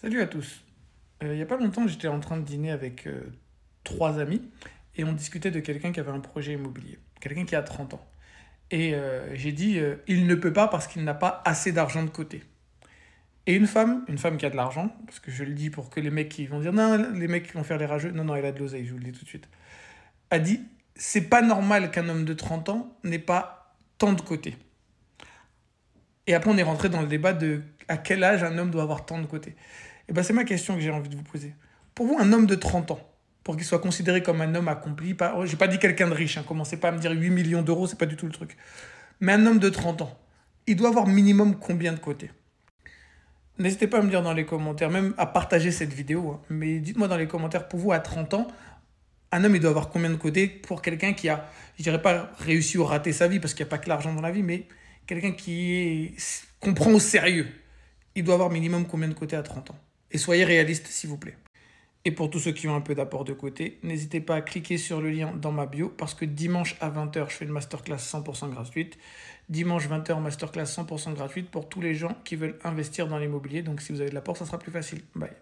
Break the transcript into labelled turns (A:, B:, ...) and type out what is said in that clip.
A: Salut à tous. Il euh, y n'y a pas longtemps, j'étais en train de dîner avec euh, trois amis et on discutait de quelqu'un qui avait un projet immobilier, quelqu'un qui a 30 ans. Et euh, j'ai dit, il ne peut pas parce qu'il n'a pas assez d'argent de côté. Et une femme, une femme qui a de l'argent, parce que je le dis pour que les mecs qui vont dire, non, les mecs qui vont faire les rageux, non, non, il a de l'oseille, je vous le dis tout de suite, a dit, c'est pas normal qu'un homme de 30 ans n'ait pas tant de côté. Et après, on est rentré dans le débat de à quel âge un homme doit avoir tant de côtés Et eh ben c'est ma question que j'ai envie de vous poser. Pour vous, un homme de 30 ans, pour qu'il soit considéré comme un homme accompli, pas, oh, j'ai pas dit quelqu'un de riche, hein, commencez pas à me dire 8 millions d'euros, c'est pas du tout le truc. Mais un homme de 30 ans, il doit avoir minimum combien de côtés N'hésitez pas à me dire dans les commentaires, même à partager cette vidéo, hein. mais dites-moi dans les commentaires, pour vous, à 30 ans, un homme, il doit avoir combien de côtés pour quelqu'un qui a, je dirais pas réussi ou raté sa vie, parce qu'il n'y a pas que l'argent dans la vie, mais quelqu'un qui comprend au sérieux il doit avoir minimum combien de côtés à 30 ans. Et soyez réaliste, s'il vous plaît. Et pour tous ceux qui ont un peu d'apport de côté, n'hésitez pas à cliquer sur le lien dans ma bio parce que dimanche à 20h, je fais une masterclass 100% gratuite. Dimanche 20h, masterclass 100% gratuite pour tous les gens qui veulent investir dans l'immobilier. Donc si vous avez de l'apport, ça sera plus facile. Bye.